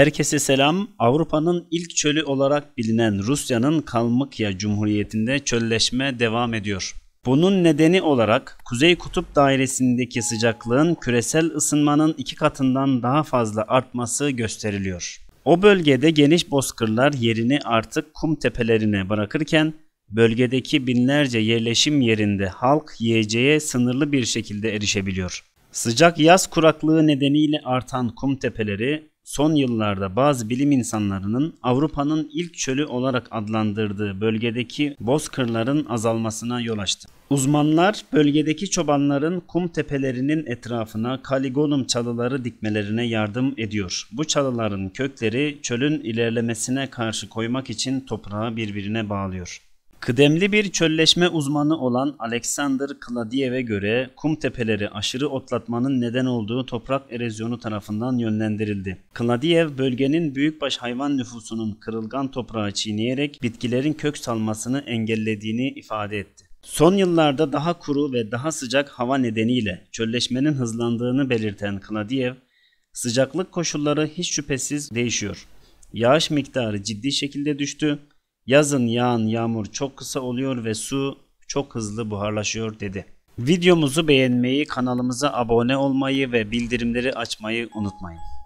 Herkese selam. Avrupa'nın ilk çölü olarak bilinen Rusya'nın Kalmıkya Cumhuriyeti'nde çölleşme devam ediyor. Bunun nedeni olarak Kuzey Kutup Dairesi'ndeki sıcaklığın küresel ısınmanın iki katından daha fazla artması gösteriliyor. O bölgede geniş bozkırlar yerini artık kum tepelerine bırakırken bölgedeki binlerce yerleşim yerinde halk yiyeceğe sınırlı bir şekilde erişebiliyor. Sıcak yaz kuraklığı nedeniyle artan kum tepeleri son yıllarda bazı bilim insanlarının Avrupa'nın ilk çölü olarak adlandırdığı bölgedeki bozkırların azalmasına yol açtı. Uzmanlar bölgedeki çobanların kum tepelerinin etrafına kaligonum çalıları dikmelerine yardım ediyor. Bu çalıların kökleri çölün ilerlemesine karşı koymak için toprağı birbirine bağlıyor. Kıdemli bir çölleşme uzmanı olan Alexander Kladiev'e göre kum tepeleri aşırı otlatmanın neden olduğu toprak erozyonu tarafından yönlendirildi. Kladiev bölgenin büyükbaş hayvan nüfusunun kırılgan toprağı çiğneyerek bitkilerin kök salmasını engellediğini ifade etti. Son yıllarda daha kuru ve daha sıcak hava nedeniyle çölleşmenin hızlandığını belirten Kladiev, sıcaklık koşulları hiç şüphesiz değişiyor. Yağış miktarı ciddi şekilde düştü Yazın yağan yağmur çok kısa oluyor ve su çok hızlı buharlaşıyor dedi. Videomuzu beğenmeyi, kanalımıza abone olmayı ve bildirimleri açmayı unutmayın.